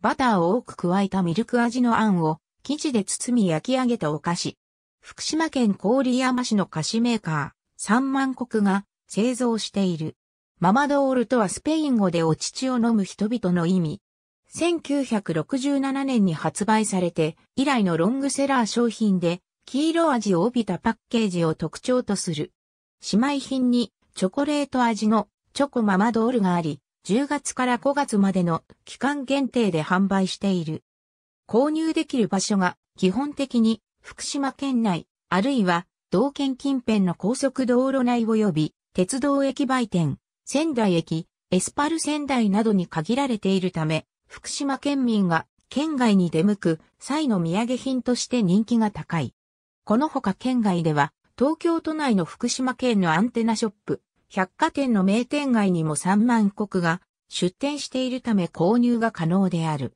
バターを多く加えたミルク味のあんを生地で包み焼き上げたお菓子。福島県郡山市の菓子メーカー、三万国が製造している。ママドールとはスペイン語でお乳を飲む人々の意味。1967年に発売されて以来のロングセラー商品で黄色味を帯びたパッケージを特徴とする。姉妹品にチョコレート味のチョコママドールがあり、10月から5月までの期間限定で販売している。購入できる場所が基本的に福島県内、あるいは道県近辺の高速道路内及び鉄道駅売店、仙台駅、エスパル仙台などに限られているため、福島県民が県外に出向く際の土産品として人気が高い。このほか県外では、東京都内の福島県のアンテナショップ、百貨店の名店街にも3万国が出店しているため購入が可能である。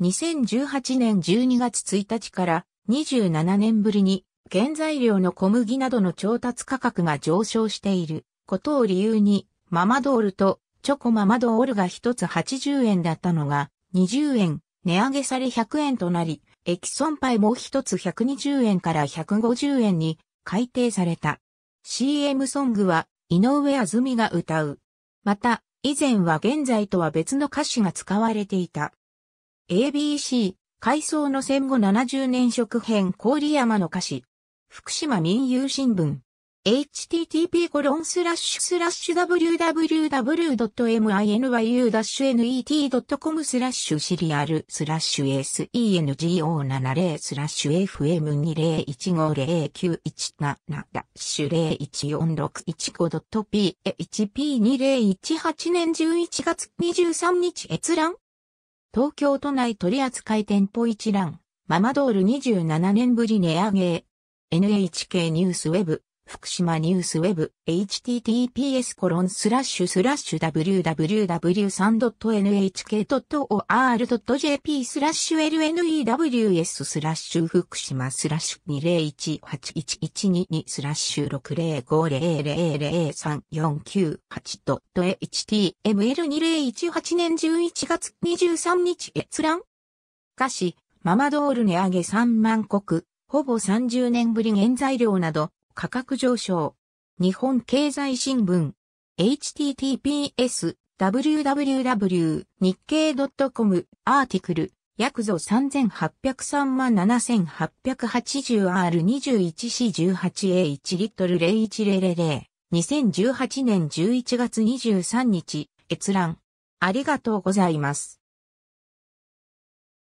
2018年12月1日から27年ぶりに原材料の小麦などの調達価格が上昇していることを理由にママドールとチョコママドールが1つ80円だったのが20円値上げされ100円となりエキソンパイも1つ120円から150円に改定された。CM ソングは井上あずみが歌う。また、以前は現在とは別の歌詞が使われていた。ABC、回想の戦後70年食編郡山の歌詞。福島民友新聞。http://www.minu-net.com スラッシュシリアルスラッシュ sengo70 スラッシュ fm20150917 ダッシュ0 1 4 6 1 p h p 2 0 1 8年11月23日閲覧東京都内取扱店舗一覧ママドール27年ぶり値上げ NHK ニュースウェブ福島ニュースウェブ、https コロンスラッシュスラッシュ www.3.nhk.or.jp スラッシュ LNEWS スラッシュ福島スラッシュ2 0 1 8 1 1 2 2スラッシュ605000349 8.html2018 年11月23日閲覧歌詞、ママドール値上げ3万国、ほぼ30年ぶり原材料など、価格上昇。日本経済新聞。https www 日経 .com アーティクル約ぞ3803万 7880R21C18A1 リットル0100 2018年11月23日閲覧ありがとうございます。